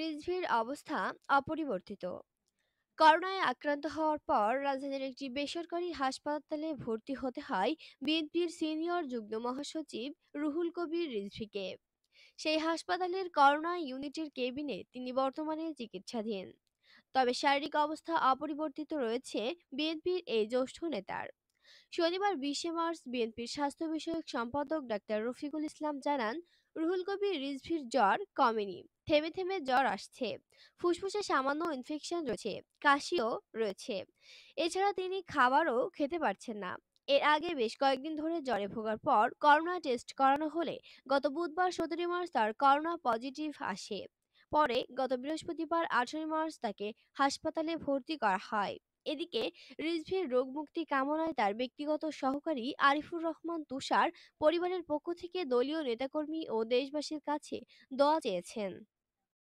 রিজভির অবস্থা অপরিবর্তিত করোনায় আক্রান্ত হওয়ার পর রাজধানীর একটি বেসরকারি হাসপাতালে ভর্তি হতে হয় বিএনপির সিনিয়র যুগ্ম মহাসচিব রুহুল কবির রিজভিকে সেই হাসপাতালের করোনা ইউনিটের কেবিনে তিনি বর্তমানে চিকিৎসাধীন তবে শারীরিক অবস্থা অপরিবর্তিত রয়েছে বিএনপির এই জ্যেষ্ঠ নেতার শনিবার বিশে মার্চ বিএনপির স্বাস্থ্য বিষয়ক সম্পাদক ডাক্তার রফিকুল ইসলাম জানান রুহুল কবির রিজভির জ্বর কমেনি থেমে থেমে জ্বর আসছে ফুসফুসে সামান্য ইনফেকশন রয়েছে কাশিও রয়েছে এছাড়া তিনি খাবারও খেতে পারছেন না এর আগে বেশ কয়েকদিন ধরে জ্বরে ভোগার পর করোনা টেস্ট করানো হলে গত বুধবার সতেরো মার্চ তার করোনা পজিটিভ আসে পরে গত বৃহস্পতিবার আঠারোই মার্চ তাকে হাসপাতালে ভর্তি করা হয় এদিকে রিজভীর রোগ মুক্তি কামনায় তার ব্যক্তিগত সহকারী আরিফুর রহমান তুষার পরিবারের পক্ষ থেকে দলীয় নেতাকর্মী ও দেশবাসীর কাছে দোয়া চেয়েছেন